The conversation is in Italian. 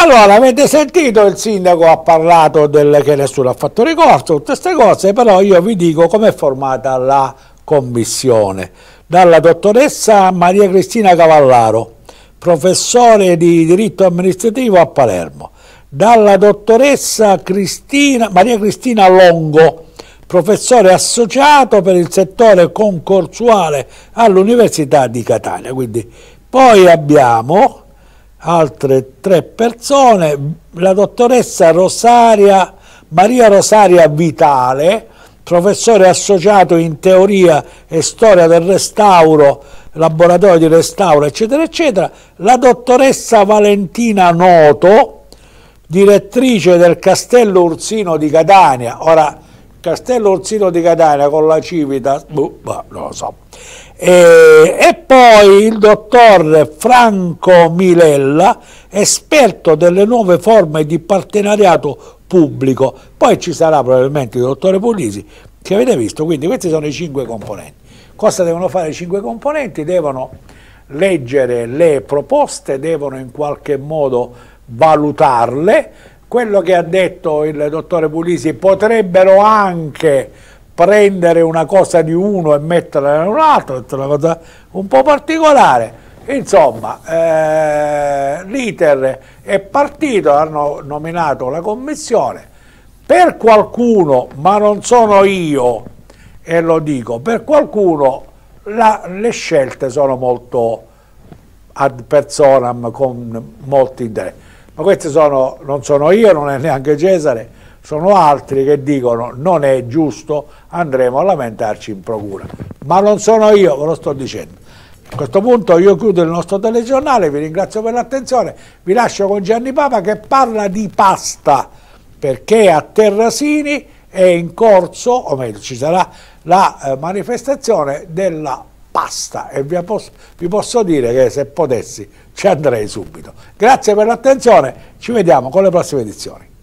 Allora, avete sentito il sindaco ha parlato del che nessuno ha fatto ricorso, tutte queste cose, però io vi dico com'è formata la commissione. Dalla dottoressa Maria Cristina Cavallaro, professore di diritto amministrativo a Palermo, dalla dottoressa Cristina, Maria Cristina Longo, professore associato per il settore concorsuale all'Università di Catania. Quindi, poi abbiamo altre tre persone, la dottoressa Rosaria, Maria Rosaria Vitale, professore associato in teoria e storia del restauro, laboratorio di restauro, eccetera, eccetera, la dottoressa Valentina Noto, direttrice del Castello Ursino di Catania. Ora, Castello Ursino di Catania con la Civita, boh, boh non lo so e, e poi il dottor Franco Milella, esperto delle nuove forme di partenariato pubblico. Poi ci sarà probabilmente il dottore Polisi, che avete visto, quindi questi sono i cinque componenti. Cosa devono fare i cinque componenti? Devono leggere le proposte, devono in qualche modo valutarle. Quello che ha detto il dottore Pulisi potrebbero anche prendere una cosa di uno e metterla in un altro, è una cosa un po' particolare. Insomma, eh, l'iter è partito, hanno nominato la commissione, per qualcuno, ma non sono io, e lo dico, per qualcuno la, le scelte sono molto ad personam con molti interessi, ma queste sono, non sono io, non è neanche Cesare, sono altri che dicono non è giusto, andremo a lamentarci in procura. Ma non sono io, ve lo sto dicendo. A questo punto io chiudo il nostro telegiornale, vi ringrazio per l'attenzione, vi lascio con Gianni Papa che parla di pasta, perché a Terrasini è in corso, o meglio ci sarà la eh, manifestazione della pasta e vi posso, vi posso dire che se potessi ci andrei subito. Grazie per l'attenzione, ci vediamo con le prossime edizioni.